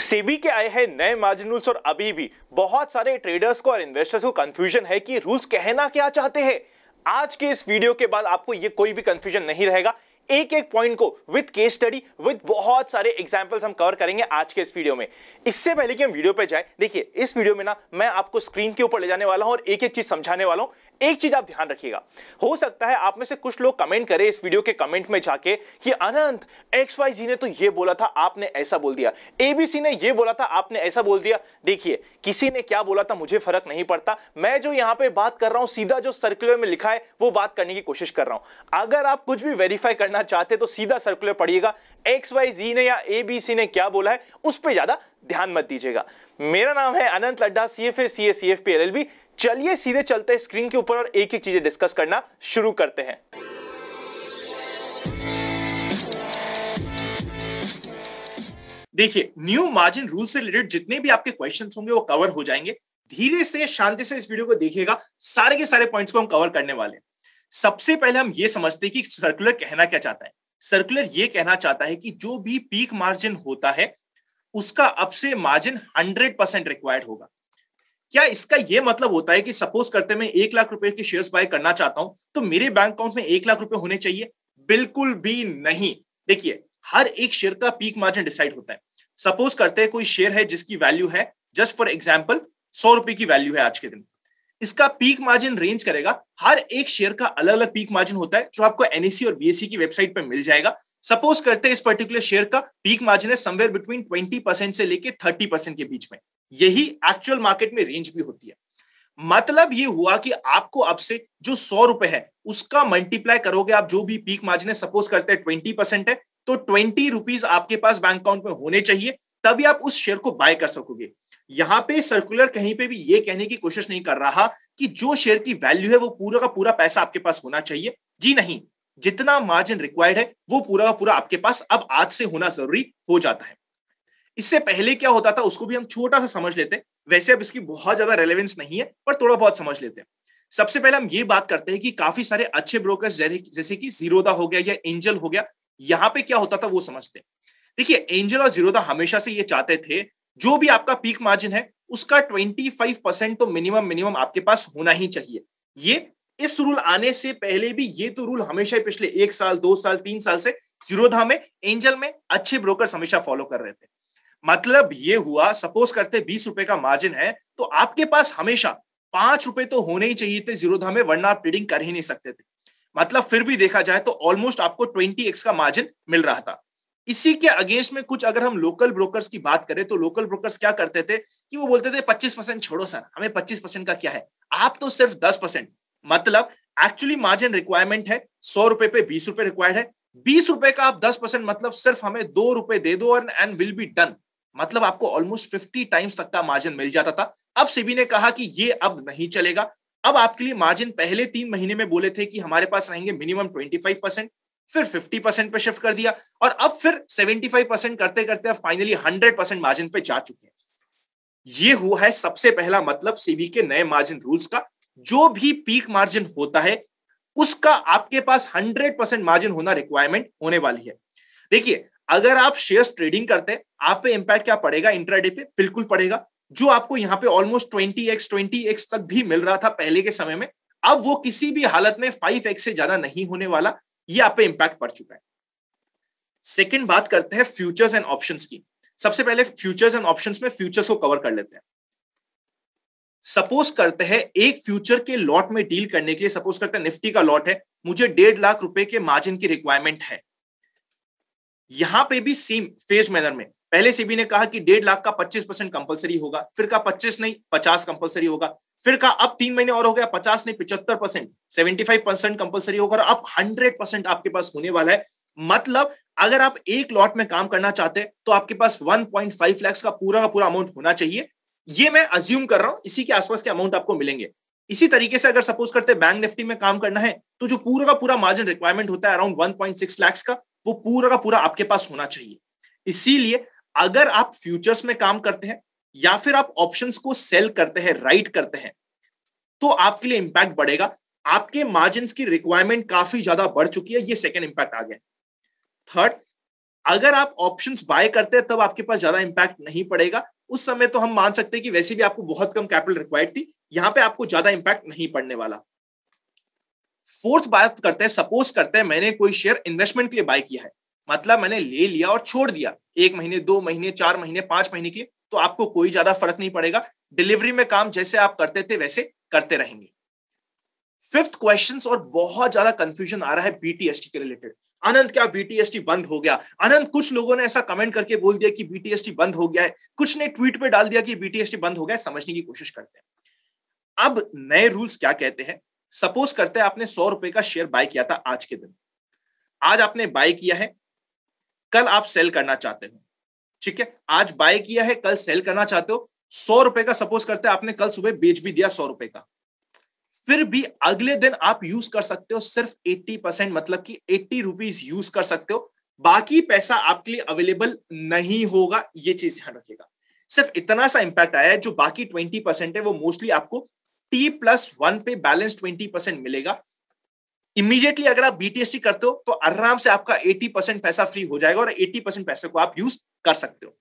सेबी के आए हैं नए मार्जिन रूल्स और अभी भी बहुत सारे ट्रेडर्स को और इन्वेस्टर्स को कंफ्यूजन है कि रूल्स कहना क्या चाहते हैं आज के इस वीडियो के बाद आपको ये कोई भी कंफ्यूजन नहीं रहेगा एक एक पॉइंट को विद केस स्टडी विद बहुत सारे एग्जाम्पल्स हम कवर करेंगे आज के इस वीडियो में इससे पहले कि हम वीडियो पे जाए देखिए इस वीडियो में ना मैं आपको स्क्रीन के ऊपर ले जाने वाला हूं और एक एक चीज समझाने वाला हूं एक चीज आप ध्यान रखिएगा हो सकता है आप में से कुछ लोग कमेंट करें इस वीडियो के कमेंट में जाके कि अनंत एक्स वाई जी ने तो ये बोला था आपने ऐसा बोल दिया एबीसी ने ये बोला था आपने ऐसा बोल दिया देखिए किसी ने क्या बोला था मुझे फर्क नहीं पड़ता मैं जो यहां पे बात कर रहा हूं सीधा जो सर्कुलर में लिखा है वो बात करने की कोशिश कर रहा हूं अगर आप कुछ भी वेरीफाई करना पढ़ना चाहते तो सीधा सर्कुलर पढ़िएगा एक्स वाई जी ने या ए बी सी ने क्या बोला है उस पर ज्यादा ध्यान मत दीजिएगा मेरा नाम है Anant Ladda C F A C S C F P L L B चलिए सीधे चलते स्क्रीन के ऊपर और एक एक चीजें डिस्कस करना शुरू करते हैं देखिए न्यू मार्जिन रूल से रिलेटेड जितने भी आपके क्वेश्चन होंगे वो कवर हो जाएंगे धीरे से शांति से इस वीडियो को देखिएगा सारे के सारे पॉइंट्स को हम कवर करने वाले हैं सबसे पहले हम ये समझते हैं कि सर्कुलर कहना क्या चाहता है सर्कुलर ये कहना चाहता है कि जो भी पीक मार्जिन होता है उसका अब से मार्जिन हंड्रेड परसेंट रिक्वायर्ड होगा क्या इसका यह मतलब होता है कि सपोज करते मैं एक लाख रुपए के शेयर्स बाय करना चाहता हूं तो मेरे बैंक अकाउंट में एक लाख रुपए होने चाहिए बिल्कुल भी नहीं देखिए हर एक शेयर का पीक मार्जिन डिसाइड होता है सपोज करते हैं कोई शेयर है जिसकी वैल्यू है जस्ट फॉर एग्जाम्पल सौ रुपए की वैल्यू है आज के दिन इसका पीक मार्जिन रेंज करेगा हर एक शेयर का अलग अलग पीक मार्जिन होता है जो आपको एनएसी और बीएससी की वेबसाइट पर मिल जाएगा सपोज करते हैं इस पर्टिकुलर शेयर का पीक मार्जिन है समवेयर बिटवीन 20 परसेंट से लेके 30 परसेंट के बीच में यही एक्चुअल मार्केट में रेंज भी होती है मतलब ये हुआ कि आपको अब से जो सौ रुपए है उसका मल्टीप्लाई करोगे आप जो भी पीक मार्जिन है सपोज करते हैं ट्वेंटी परसेंट है तो ट्वेंटी रुपीज आपके पास बैंक अकाउंट में होने चाहिए तभी आप उस शेयर को बाय कर सकोगे यहां पे सर्कुलर कहीं पे भी ये कहने की कोशिश नहीं कर रहा कि जो शेयर की वैल्यू है वो पूरा का पूरा पैसा आपके पास होना चाहिए जी नहीं जितना मार्जिन रिक्वायर्ड है वो पूरा का पूरा आपके पास अब आज से होना जरूरी हो जाता है इससे पहले क्या होता था उसको भी हम छोटा सा समझ लेते हैं वैसे अब इसकी बहुत ज्यादा रेलेवेंस नहीं है पर थोड़ा बहुत समझ लेते हैं सबसे पहले हम ये बात करते हैं कि काफी सारे अच्छे ब्रोकर जैसे कि जीरोदा हो गया या एंजल हो गया यहाँ पे क्या होता था वो समझते हैं देखिए एंजल और जीरोदा हमेशा से ये चाहते थे जो भी आपका पीक मार्जिन है उसका 25 परसेंट तो मिनिमम मिनिमम आपके पास होना ही चाहिए ये इस रूल आने से पहले भी ये तो रूल हमेशा ही पिछले एक साल दो साल तीन साल से जीरोधा में एंजल में अच्छे ब्रोकर हमेशा फॉलो कर रहे थे मतलब ये हुआ सपोज करते बीस रुपए का मार्जिन है तो आपके पास हमेशा पांच रुपए तो होने ही चाहिए थे जीरोधा में वरना आप ट्रेडिंग कर ही नहीं सकते थे मतलब फिर भी देखा जाए तो ऑलमोस्ट आपको ट्वेंटी एक्स का मार्जिन मिल रहा था इसी के अगेंस्ट में कुछ अगर हम लोकल ब्रोकर्स की बात करें तो लोकल ब्रोकर्स क्या करते थे कि वो बोलते थे 25 परसेंट छोड़ो सर हमें 25 परसेंट का क्या है आप तो सिर्फ 10 परसेंट मतलब एक्चुअली मार्जिन रिक्वायरमेंट है सौ रुपए पे बीस रुपए रिक्वायर्ड है बीस रुपए का आप दस परसेंट मतलब सिर्फ हमें दो रुपए दे दो एंड विल बी डन मतलब आपको ऑलमोस्ट फिफ्टी टाइम्स तक का मार्जिन मिल जाता था अब सीबी ने कहा कि ये अब नहीं चलेगा अब आपके लिए मार्जिन पहले तीन महीने में बोले थे कि हमारे पास रहेंगे मिनिमम ट्वेंटी फाइव परसेंट फिर 50 परसेंट पे शिफ्ट कर दिया और अब फिर 75 परसेंट करते करते अब फाइनली 100 परसेंट मार्जिन पे जा चुके हैं ये हुआ है सबसे पहला मतलब सीबी के नए मार्जिन रूल्स का जो भी पीक मार्जिन होता है उसका आपके पास 100 परसेंट मार्जिन होना रिक्वायरमेंट होने वाली है देखिए अगर आप शेयर्स ट्रेडिंग करते हैं आप पे इंपैक्ट क्या पड़ेगा इंट्राडे पे बिल्कुल पड़ेगा जो आपको यहाँ पे almost twenty x twenty x तक भी मिल रहा था पहले के समय में अब वो किसी भी हालत में फाइव एक्स से ज्यादा नहीं होने वाला ये आप पे इंपैक्ट पड़ चुका है सेकेंड बात करते हैं फ्यूचर्स एंड ऑप्शन की सबसे पहले फ्यूचर्स एंड ऑप्शन में फ्यूचर्स को कवर कर लेते हैं सपोज करते हैं एक फ्यूचर के लॉट में डील करने के लिए सपोज करते हैं निफ्टी का लॉट है मुझे डेढ़ लाख रुपए के मार्जिन की रिक्वायरमेंट है यहां पे भी सेम फेज मैनर में पहले सेबी ने कहा कि डेढ़ लाख का पच्चीस परसेंट कंपल्सरी होगा फिर का पच्चीस नहीं पचास कंपलसरी होगा फिर कहा अब तीन महीने और हो गया पचास नहीं पिछहत्तर percent seventy five percent compulsory होगा अब हंड्रेड परसेंट आपके पास होने वाला है मतलब अगर आप एक लॉट में काम करना चाहते तो आपके पास वन पॉइंट फाइव लैक्स का पूरा का पूरा अमाउंट होना चाहिए ये मैं अज्यूम कर रहा हूं इसी के आसपास के अमाउंट आपको मिलेंगे इसी तरीके से अगर सपोज करते बैंक निफ्टी में काम करना है तो जो पूरा का पूरा मार्जिन रिक्वायरमेंट होता है अराउंड 1.6 लाख का वो पूरा का पूरा आपके पास होना चाहिए इसीलिए अगर आप फ्यूचर्स में काम करते हैं या फिर आप ऑप्शंस को सेल करते हैं राइट करते हैं तो आपके लिए इंपैक्ट बढ़ेगा आपके मार्जिन की रिक्वायरमेंट काफी ज्यादा बढ़ चुकी है ये सेकेंड इंपैक्ट आ गया थर्ड अगर आप ऑप्शंस बाय करते हैं तब आपके पास ज्यादा इंपैक्ट नहीं पड़ेगा उस समय तो हम मान सकते हैं कि वैसे भी आपको बहुत कम कैपिटल रिक्वायर्ड थी यहां पे आपको ज्यादा इंपैक्ट नहीं पड़ने वाला फोर्थ बात करते हैं सपोज करते हैं मैंने कोई शेयर इन्वेस्टमेंट के लिए बाय किया है मतलब मैंने ले लिया और छोड़ दिया एक महीने दो महीने चार महीने पांच महीने के लिए तो आपको कोई ज्यादा फर्क नहीं पड़ेगा डिलीवरी में काम जैसे आप करते थे वैसे करते रहेंगे फिफ्थ क्वेश्चन और बहुत ज्यादा कंफ्यूजन आ रहा है बीटीएसटी के रिलेटेड अनंत क्या बीटीएसटी बंद हो गया अनंत कुछ लोगों ने ऐसा कमेंट करके बोल दिया कि बीटीएसटी बंद हो गया है कुछ ने ट्वीट पे डाल दिया कि बीटीएसटी बंद हो गया है समझने की कोशिश करते हैं अब नए रूल्स क्या कहते हैं सपोज करते हैं आपने सौ रुपए का शेयर बाय किया था आज के दिन आज आपने बाय किया है कल आप सेल करना चाहते हो ठीक है आज बाय किया है कल सेल करना चाहते हो सौ रुपए का सपोज करते हैं आपने कल सुबह बेच भी दिया सौ रुपए का फिर भी अगले दिन आप यूज कर सकते हो सिर्फ 80 परसेंट मतलब कि 80 रुपीज यूज कर सकते हो बाकी पैसा आपके लिए अवेलेबल नहीं होगा ये चीज ध्यान रखिएगा सिर्फ इतना सा इंपैक्ट आया है जो बाकी 20 परसेंट है वो मोस्टली आपको टी प्लस वन पे बैलेंस 20 परसेंट मिलेगा इमीडिएटली अगर आप बीटीएससी करते हो तो आराम से आपका 80 परसेंट पैसा फ्री हो जाएगा और 80 परसेंट पैसे को आप यूज कर सकते हो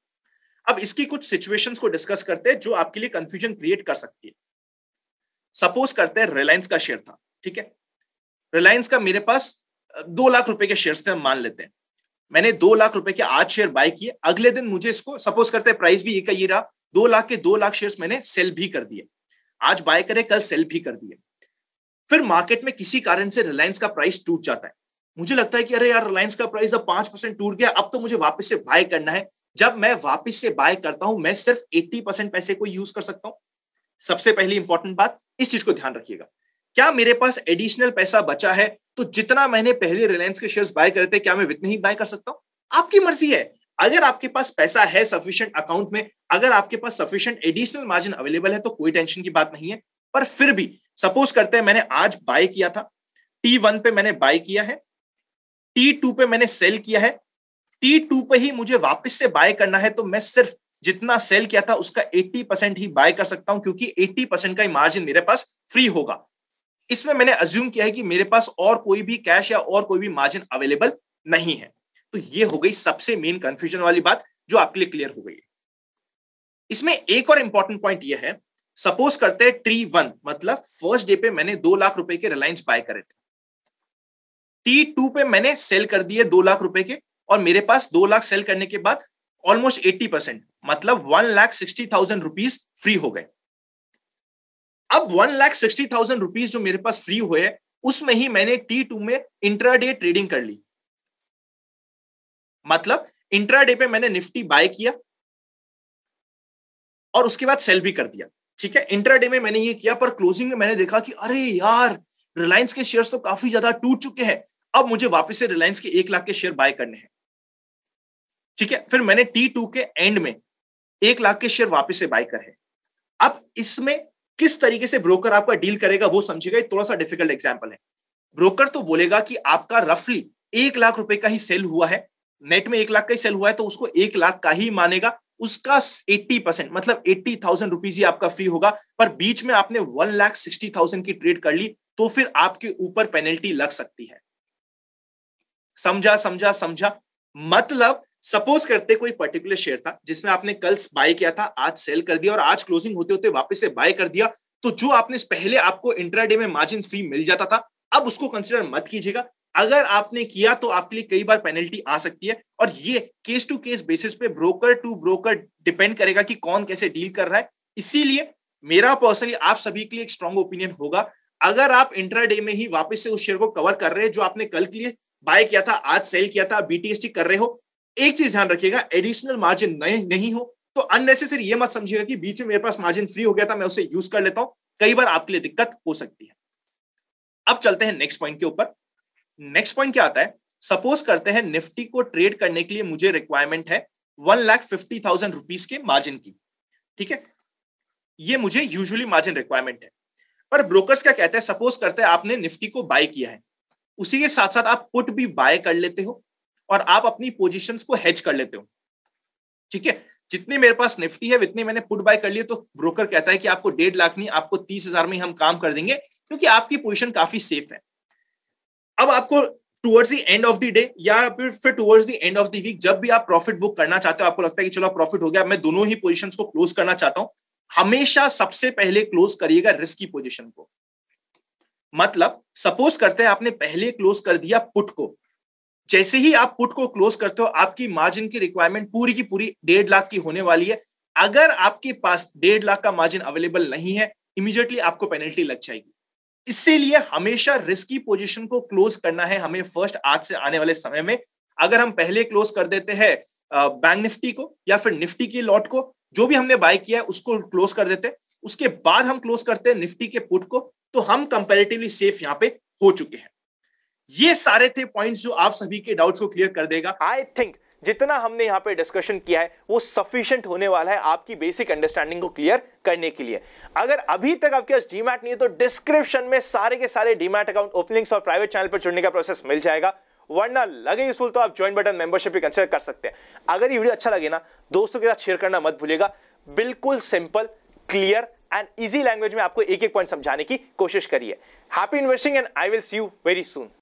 अब इसकी कुछ सिचुएशंस को डिस्कस करते हैं जो आपके लिए कंफ्यूजन क्रिएट कर सकती है सपोज करते हैं रिलायंस का शेयर था ठीक है रिलायंस का मेरे पास दो लाख रुपए के शेयर्स थे मान लेते हैं मैंने दो लाख रुपए के आज शेयर बाय किए अगले दिन मुझे इसको सपोज करते हैं प्राइस भी एक ही रहा दो लाख के दो लाख शेयर्स मैंने सेल भी कर दिए आज बाय करे कल सेल भी कर दिए फिर मार्केट में किसी कारण से रिलायंस का प्राइस टूट जाता है मुझे लगता है कि अरे यार रिलायंस का प्राइस अब पांच परसेंट टूट गया अब तो मुझे वापस से बाय करना है जब मैं वापस से बाय करता हूं मैं सिर्फ एट्टी परसेंट पैसे को यूज कर सकता हूं सबसे पहली इंपॉर्टेंट बात इस चीज को ध्यान रखिएगा क्या मेरे पास एडिशनल पैसा बचा है तो जितना मैंने पहले रिलायंस के शेयर्स बाय करते क्या मैं इतने ही बाय कर सकता हूं आपकी मर्जी है अगर आपके पास पैसा है सफिशियंट अकाउंट में अगर आपके पास सफिशियंट एडिशनल मार्जिन अवेलेबल है तो कोई टेंशन की बात नहीं है पर फिर भी सपोज करते हैं मैंने आज बाय किया था टी वन पे मैंने बाय किया है टी टू पे मैंने सेल किया है टी टू पे ही मुझे वापस से बाय करना है तो मैं सिर्फ जितना सेल किया था उसका 80 परसेंट ही बाय कर सकता हूं क्योंकि 80 परसेंट का ही मार्जिन मेरे पास फ्री होगा इसमें मैंने अज्यूम किया है कि मेरे पास और कोई भी कैश या और कोई भी मार्जिन अवेलेबल नहीं है तो ये हो गई सबसे मेन कंफ्यूजन वाली बात जो आपके लिए क्लियर हो गई इसमें एक और इंपॉर्टेंट पॉइंट यह है सपोज करते हैं ट्री वन मतलब फर्स्ट डे पे मैंने दो लाख रुपए के रिलायंस बाय करे थे टी टू पे मैंने सेल कर दिए दो लाख रुपए के और मेरे पास दो लाख सेल करने के बाद ऑलमोस्ट एट्टी परसेंट मतलब one lakh sixty thousand rupees free हो गए अब one lakh sixty thousand rupees जो मेरे पास फ्री हुए उसमें ही मैंने टी टू में इंट्राडे ट्रेडिंग कर ली मतलब डे पे मैंने निफ्टी बाय किया और उसके बाद सेल भी कर दिया ठीक है डे में मैंने ये किया पर क्लोजिंग में मैंने देखा कि अरे यार रिलायंस के शेयर्स तो काफी ज्यादा टूट चुके हैं अब मुझे वापस से रिलायंस के एक लाख के शेयर बाय करने हैं ठीक है फिर मैंने टी टू के एंड में एक लाख के शेयर वापस से बाय करे अब इसमें किस तरीके से ब्रोकर आपका डील करेगा वो समझेगा थोड़ा सा डिफिकल्ट एग्जाम्पल है ब्रोकर तो बोलेगा कि आपका रफली एक लाख रुपए का ही सेल हुआ है नेट में एक लाख का ही सेल हुआ है तो उसको एक लाख का ही मानेगा उसका 80 परसेंट मतलब एट्टी थाउजेंड रुपीज ही आपका फी होगा पर बीच में आपने वन लाख सिक्सटी थाउजेंड की ट्रेड कर ली तो फिर आपके ऊपर पेनल्टी लग सकती है समझा समझा समझा मतलब सपोज करते कोई पर्टिकुलर शेयर था जिसमें आपने कल बाय किया था आज सेल कर दिया और आज क्लोजिंग होते होते वापस से बाय कर दिया तो जो आपने पहले आपको इंटरडे में मार्जिन फ्री मिल जाता था अब उसको कंसिडर मत कीजिएगा अगर आपने किया तो आपके लिए कई बार पेनल्टी आ सकती है और ये केस टू केस बेसिस पे ब्रोकर टू ब्रोकर डिपेंड करेगा कि कौन कैसे डील कर रहा है इसीलिए मेरा पर्सनली आप सभी के लिए एक स्ट्रॉन्ग ओपिनियन होगा अगर आप इंट्राडे में ही वापस से उस शेयर को कवर कर रहे हैं जो आपने कल के लिए बाय किया था आज सेल किया था बीटीएसटी कर रहे हो एक चीज ध्यान रखिएगा एडिशनल मार्जिन नहीं नहीं हो तो अननेसेसरी ये मत समझिएगा कि बीच में मेरे पास मार्जिन फ्री हो गया था मैं उसे यूज कर लेता हूं कई बार आपके लिए दिक्कत हो सकती है अब चलते हैं नेक्स्ट पॉइंट के ऊपर नेक्स्ट पॉइंट क्या आता है सपोज करते हैं निफ्टी को ट्रेड करने के लिए मुझे रिक्वायरमेंट है one lakh fifty thousand rupees के मार्जिन की ठीक है ये मुझे यूजुअली मार्जिन रिक्वायरमेंट है पर ब्रोकर्स क्या कहते हैं सपोज करते हैं आपने निफ्टी को बाय किया है उसी के साथ साथ आप पुट भी बाय कर लेते हो और आप अपनी पोजिशन को हेज कर लेते हो ठीक है जितनी मेरे पास निफ्टी है उतनी मैंने पुट बाय कर लिए तो ब्रोकर कहता है कि आपको डेढ़ लाख नहीं आपको तीस हजार में हम काम कर देंगे क्योंकि आपकी पोजिशन काफी सेफ है अब आपको towards the end of the day या फिर फिर towards the end of the week जब भी आप प्रॉफिट बुक करना चाहते हो आपको लगता है कि चलो प्रॉफिट हो गया मैं दोनों ही पोजिशन को क्लोज करना चाहता हूं हमेशा सबसे पहले क्लोज करिएगा रिस्क की पोजिशन को मतलब सपोज करते हैं आपने पहले क्लोज कर दिया पुट को जैसे ही आप पुट को क्लोज करते हो आपकी मार्जिन की रिक्वायरमेंट पूरी की पूरी डेढ़ लाख की होने वाली है अगर आपके पास डेढ़ लाख का मार्जिन अवेलेबल नहीं है इमीडिएटली आपको पेनल्टी लग जाएगी इसीलिए हमेशा रिस्की पोजिशन को क्लोज करना है हमें फर्स्ट आज से आने वाले समय में अगर हम पहले क्लोज कर देते हैं बैंक निफ्टी को या फिर निफ्टी की लॉट को जो भी हमने बाय किया है उसको क्लोज कर देते उसके बाद हम क्लोज करते हैं निफ्टी के पुट को तो हम कंपेरेटिवली सेफ यहाँ पे हो चुके हैं ये सारे थे पॉइंट्स जो आप सभी के डाउट्स को क्लियर कर देगा आई थिंक जितना हमने यहाँ पे डिस्कशन किया है वो सफिशियंट होने वाला है आपकी बेसिक अंडरस्टैंडिंग को क्लियर करने के लिए अगर अभी तक आपके पास डीमैट नहीं है तो डिस्क्रिप्शन में सारे के सारे डीमैट अकाउंट ओपनिंग्स और प्राइवेट चैनल पर जुड़ने का प्रोसेस मिल जाएगा वरना लगे यूजफुल तो आप ज्वाइन बटन मेंबरशिप भी कंसिडर कर सकते हैं अगर ये वीडियो अच्छा लगे ना दोस्तों के साथ शेयर करना मत भूलिएगा बिल्कुल simple clear and easy language में आपको एक एक पॉइंट समझाने की कोशिश करिए happy investing and I will see you very soon